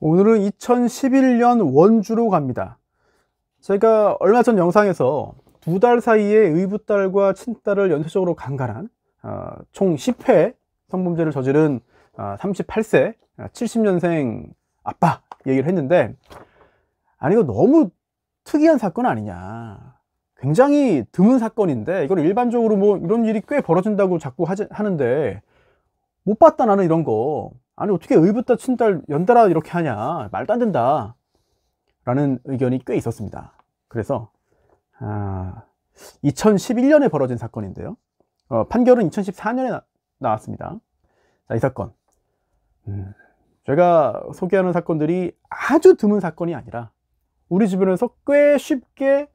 오늘은 2011년 원주로 갑니다 제가 얼마 전 영상에서 두 달 사이에 의붓딸과 친딸을 연쇄적으로 강간한 어, 총 10회 성범죄를 저지른 어, 38세 70년생 어, 아빠 얘기를 했는데 아니 이거 너무 특이한 사건 아니냐 굉장히 드문 사건인데 이걸 일반적으로 뭐 이런 일이 꽤 벌어진다고 자꾸 하지, 하는데 못 봤다 나는 이런 거 아니 어떻게 의붓다 친딸 연달아 이렇게 하냐 말도 안 된다 라는 의견이 꽤 있었습니다 그래서 아, 2011년에 벌어진 사건인데요 어, 판결은 2014년에 나, 나왔습니다 자, 이 사건 음, 제가 소개하는 사건들이 아주 드문 사건이 아니라 우리 주변에서 꽤 쉽게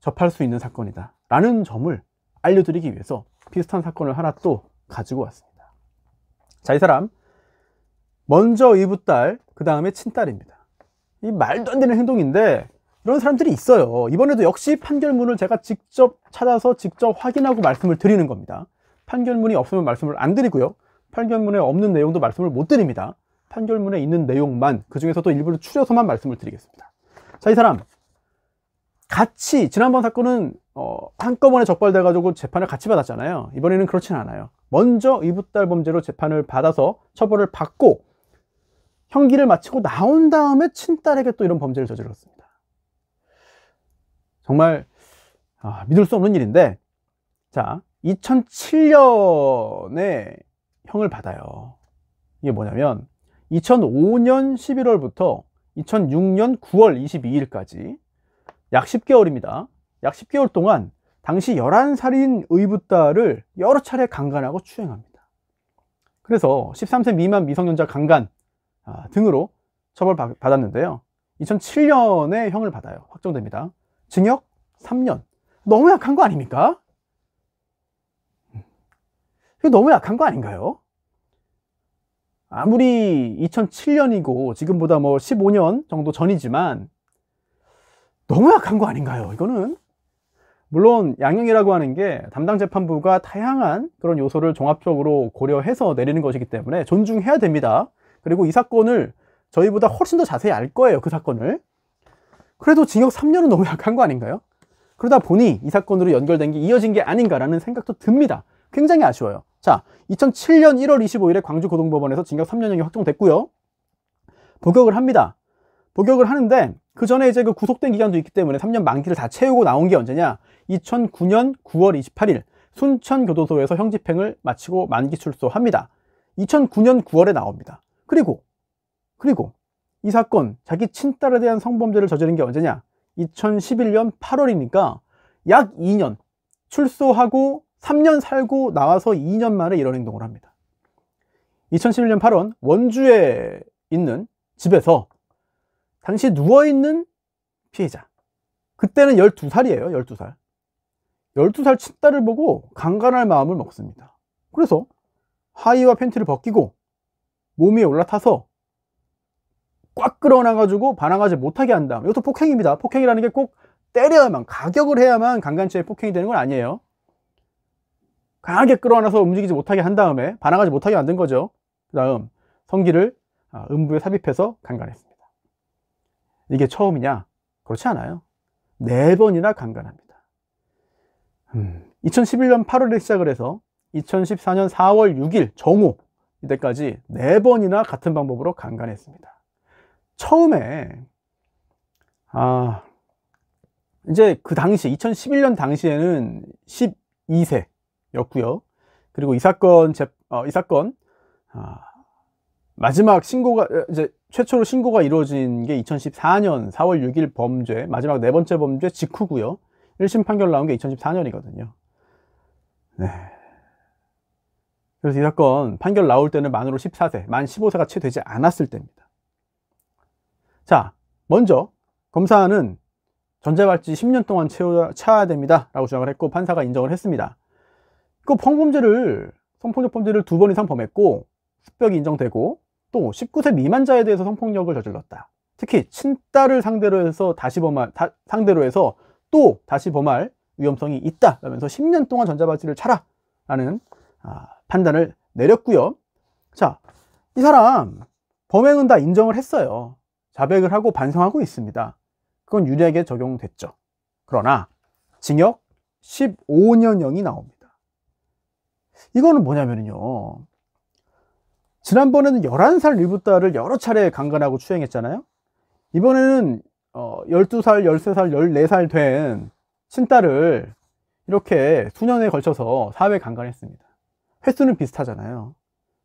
접할 수 있는 사건이다 라는 점을 알려드리기 위해서 비슷한 사건을 하나 또 가지고 왔습니다 자 이 사람 먼저 이부딸, 그 다음에 친딸입니다. 이 말도 안 되는 행동인데 이런 사람들이 있어요. 이번에도 역시 판결문을 제가 직접 찾아서 직접 확인하고 말씀을 드리는 겁니다. 판결문이 없으면 말씀을 안 드리고요. 판결문에 없는 내용도 말씀을 못 드립니다. 판결문에 있는 내용만 그 중에서도 일부를 추려서만 말씀을 드리겠습니다. 자, 이 사람 같이 지난번 사건은 어, 한꺼번에 적발돼 가지고 재판을 같이 받았잖아요. 이번에는 그렇진 않아요. 먼저 이부딸 범죄로 재판을 받아서 처벌을 받고 형기를 마치고 나온 다음에 친딸에게 또 이런 범죄를 저질렀습니다. 정말 아, 믿을 수 없는 일인데 자 2007년에 형을 받아요. 이게 뭐냐면 2005년 11월부터 2006년 9월 22일까지 약 10개월입니다. 약 10개월 동안 당시 11살인 의붓딸을 여러 차례 강간하고 추행합니다. 그래서 13세 미만 미성년자 강간 아, 등으로 처벌받았는데요. 2007년에 형을 받아요. 확정됩니다. 징역 3년. 너무 약한 거 아닙니까? 너무 약한 거 아닌가요? 아무리 2007년이고 지금보다 뭐 15년 정도 전이지만 너무 약한 거 아닌가요? 이거는 물론 양형이라고 하는 게 담당 재판부가 다양한 그런 요소를 종합적으로 고려해서 내리는 것이기 때문에 존중해야 됩니다. 그리고 이 사건을 저희보다 훨씬 더 자세히 알 거예요. 그 사건을. 그래도 징역 3년은 너무 약한 거 아닌가요? 그러다 보니 이 사건으로 연결된 게 이어진 게 아닌가라는 생각도 듭니다. 굉장히 아쉬워요. 자, 2007년 1월 25일에 광주고등법원에서 징역 3년형이 확정됐고요. 복역을 합니다. 복역을 하는데 그 전에 이제 그 구속된 기간도 있기 때문에 3년 만기를 다 채우고 나온 게 언제냐? 2009년 9월 28일 순천교도소에서 형집행을 마치고 만기 출소합니다. 2009년 9월에 나옵니다. 그리고 그리고 이 사건 자기 친딸에 대한 성범죄를 저지른 게 언제냐 2011년 8월이니까 약 2년 출소하고 3년 살고 나와서 2년 만에 이런 행동을 합니다 2011년 8월 원주에 있는 집에서 당시 누워있는 피해자 그때는 12살이에요 12살 12살 친딸을 보고 강간할 마음을 먹습니다 그래서 하의와 팬티를 벗기고 몸 위에 올라타서 꽉 끌어안아가지고 반항하지 못하게 한 다음 이것도 폭행입니다. 폭행이라는 게 꼭 때려야만 가격을 해야만 강간죄에 폭행이 되는 건 아니에요. 강하게 끌어안아서 움직이지 못하게 한 다음에 반항하지 못하게 만든 거죠. 그 다음 성기를 아, 음부에 삽입해서 강간했습니다. 이게 처음이냐? 그렇지 않아요. 네 번이나 강간합니다. 음, 2011년 8월에 시작을 해서 2014년 4월 6일 정오 이때까지 네 번이나 같은 방법으로 강간했습니다. 처음에 아 이제 그 당시 2011년 당시에는 12세였고요. 그리고 이 사건 제, 어, 이 사건 아, 마지막 신고가 어, 이제 최초로 신고가 이루어진 게 2014년 4월 6일 범죄 마지막 네 번째 범죄 직후고요. 1심 판결 나온 게 2014년이거든요. 네. 그래서 이 사건 판결 나올 때는 만으로 14세, 만 15세가 채 되지 않았을 때입니다. 자, 먼저 검사는 전자발찌 10년 동안 채워, 차야 됩니다. 라고 주장을 했고 판사가 인정을 했습니다. 그 성범죄를, 성폭력 범죄를 두 번 이상 범했고 습벽이 인정되고 또 19세 미만자에 대해서 성폭력을 저질렀다. 특히 친딸을 상대로 해서 다시 범할, 다, 상대로 해서 또 다시 범할 위험성이 있다. 라면서 10년 동안 전자발찌를 차라. 라는 아, 판단을 내렸고요. 자, 이 사람 범행은 다 인정을 했어요. 자백을 하고 반성하고 있습니다. 그건 유리하게 적용됐죠. 그러나 징역 15년형이 나옵니다. 이거는 뭐냐면요. 지난번에는 11살 리부 딸을 여러 차례 강간하고 추행했잖아요. 이번에는 12살, 13살, 14살 된 친딸을 이렇게 수년에 걸쳐서 사회 강간했습니다. 횟수는 비슷하잖아요.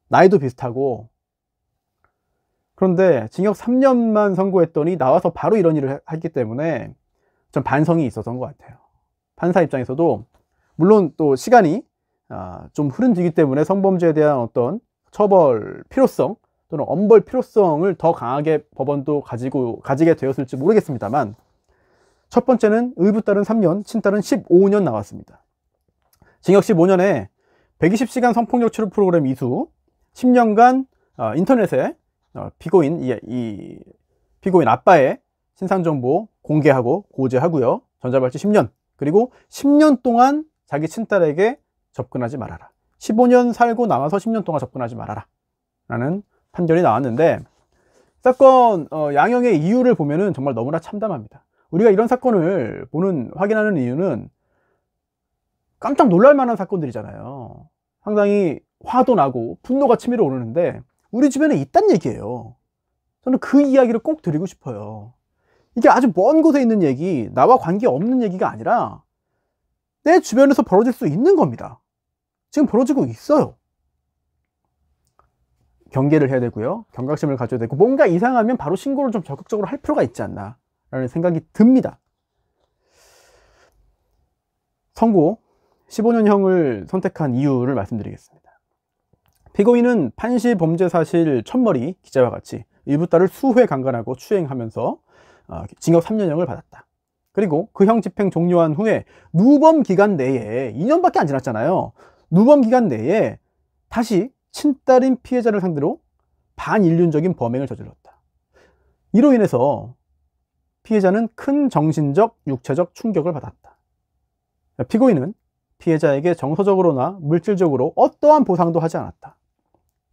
나이도 비슷하고. 그런데 징역 3년만 선고했더니 나와서 바로 이런 일을 했기 때문에 좀 반성이 있었던 것 같아요. 판사 입장에서도 물론 또 시간이 아, 좀 흐른 뒤기 때문에 성범죄에 대한 어떤 처벌 필요성 또는 엄벌 필요성을 더 강하게 법원도 가지고 가지게 되었을지 모르겠습니다만 첫 번째는 의붓딸은 3년, 친딸은 15년 나왔습니다. 징역 15년에 120시간 성폭력 치료 프로그램 이수 10년간 어, 인터넷에 어, 피고인 이, 이 피고인 아빠의 신상 정보 공개하고 고지하고요 전자발찌 10년 그리고 10년 동안 자기 친딸에게 접근하지 말아라. 15년 살고 남아서 10년 동안 접근하지 말아라. 라는 판결이 나왔는데 사건 어, 양형의 이유를 보면 정말 너무나 참담합니다. 우리가 이런 사건을 보는 확인하는 이유는 깜짝 놀랄 만한 사건들이잖아요. 상당히 화도 나고 분노가 치밀어 오르는데 우리 주변에 있단 얘기예요. 저는 그 이야기를 꼭 드리고 싶어요. 이게 아주 먼 곳에 있는 얘기, 나와 관계없는 얘기가 아니라 내 주변에서 벌어질 수 있는 겁니다. 지금 벌어지고 있어요. 경계를 해야 되고요. 경각심을 가져야 되고 뭔가 이상하면 바로 신고를 좀 적극적으로 할 필요가 있지 않나라는 생각이 듭니다. 선고 15년형을 선택한 이유를 말씀드리겠습니다. 피고인은 판시 범죄 사실 첫머리 기자와 같이 일부딸을 수회 강간하고 추행하면서 아, 징역 3년형을 받았다. 그리고 그 형 집행 종료한 후에 누범 기간 내에 2년밖에 안 지났잖아요. 누범 기간 내에 다시 친딸인 피해자를 상대로 반인륜적인 범행을 저질렀다. 이로 인해서 피해자는 큰 정신적, 육체적 충격을 받았다. 피고인은 피해자에게 정서적으로나 물질적으로 어떠한 보상도 하지 않았다.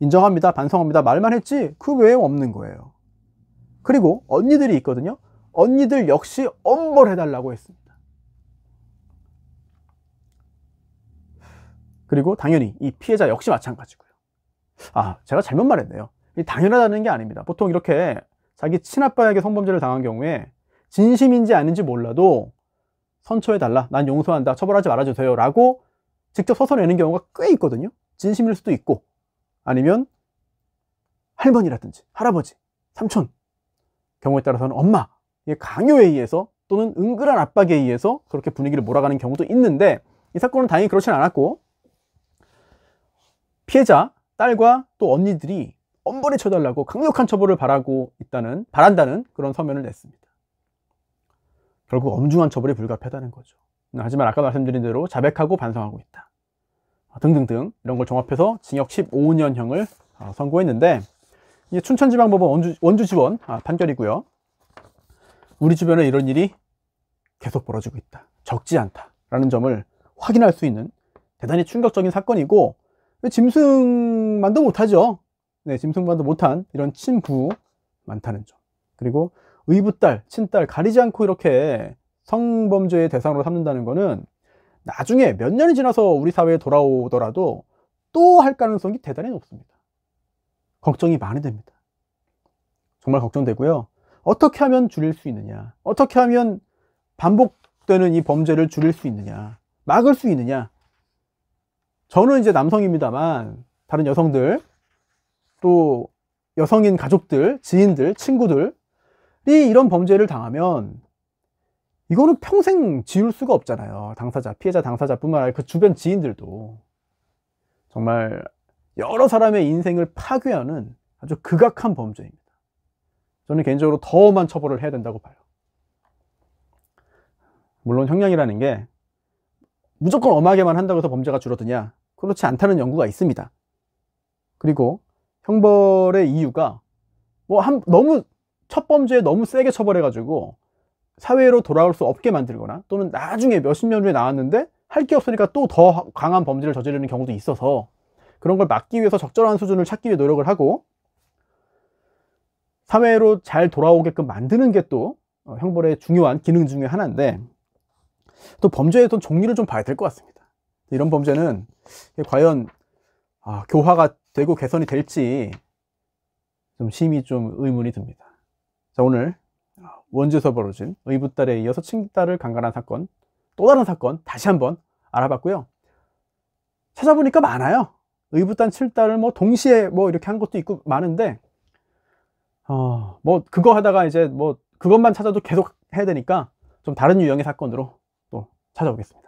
인정합니다. 반성합니다. 말만 했지 그 외에 없는 거예요. 그리고 언니들이 있거든요. 언니들 역시 엄벌해달라고 했습니다. 그리고 당연히 이 피해자 역시 마찬가지고요. 아, 제가 잘못 말했네요. 당연하다는 게 아닙니다. 보통 이렇게 자기 친아빠에게 성범죄를 당한 경우에 진심인지 아닌지 몰라도 선처해달라. 난 용서한다. 처벌하지 말아주세요. 라고 직접 서서 내는 경우가 꽤 있거든요. 진심일 수도 있고, 아니면 할머니라든지, 할아버지, 삼촌, 경우에 따라서는 엄마의 강요에 의해서 또는 은근한 압박에 의해서 그렇게 분위기를 몰아가는 경우도 있는데, 이 사건은 다행히 그렇진 않았고, 피해자, 딸과 또 언니들이 엄벌에 쳐달라고 강력한 처벌을 바라고 있다는, 바란다는 그런 서면을 냈습니다. 결국 엄중한 처벌이 불가피하다는 거죠. 하지만 아까 말씀드린 대로 자백하고 반성하고 있다. 아, 등등등 이런 걸 종합해서 징역 15년형을 아, 선고했는데 춘천지방법원 원주, 원주지원 아, 판결이고요. 우리 주변에 이런 일이 계속 벌어지고 있다. 적지 않다라는 점을 확인할 수 있는 대단히 충격적인 사건이고 짐승만도 못하죠. 네, 짐승만도 못한 이런 친부 많다는 점. 그리고 의붓딸, 친딸 가리지 않고 이렇게 성범죄의 대상으로 삼는다는 거는 나중에 몇 년이 지나서 우리 사회에 돌아오더라도 또 할 가능성이 대단히 높습니다. 걱정이 많이 됩니다. 정말 걱정되고요. 어떻게 하면 줄일 수 있느냐? 어떻게 하면 반복되는 이 범죄를 줄일 수 있느냐? 막을 수 있느냐? 저는 이제 남성입니다만 다른 여성들 또 여성인 가족들, 지인들, 친구들 네, 이런 범죄를 당하면 이거는 평생 지울 수가 없잖아요. 당사자, 피해자 당사자뿐만 아니라 그 주변 지인들도 정말 여러 사람의 인생을 파괴하는 아주 극악한 범죄입니다. 저는 개인적으로 더만 처벌을 해야 된다고 봐요. 물론 형량이라는 게 무조건 엄하게만 한다고 해서 범죄가 줄어드냐? 그렇지 않다는 연구가 있습니다. 그리고 형벌의 이유가 뭐 한, 너무 첫 범죄에 너무 세게 처벌해가지고 사회로 돌아올 수 없게 만들거나 또는 나중에 몇십 년 후에 나왔는데 할 게 없으니까 또 더 강한 범죄를 저지르는 경우도 있어서 그런 걸 막기 위해서 적절한 수준을 찾기 위해 노력을 하고 사회로 잘 돌아오게끔 만드는 게또 어, 형벌의 중요한 기능 중의 하나인데 또 범죄의 어떤 종류를 좀 봐야 될 것 같습니다. 이런 범죄는 과연 아, 교화가 되고 개선이 될지 좀 심히 좀 의문이 듭니다. 자 오늘 원주에서 벌어진 의붓딸에 이어서 친딸을 강간한 사건 또 다른 사건 다시 한번 알아봤고요 찾아보니까 많아요 의붓딸 칠딸을 뭐 동시에 뭐 이렇게 한 것도 있고 많은데 어뭐 그거 하다가 이제 뭐 그것만 찾아도 계속 해야 되니까 좀 다른 유형의 사건으로 또찾아보겠습니다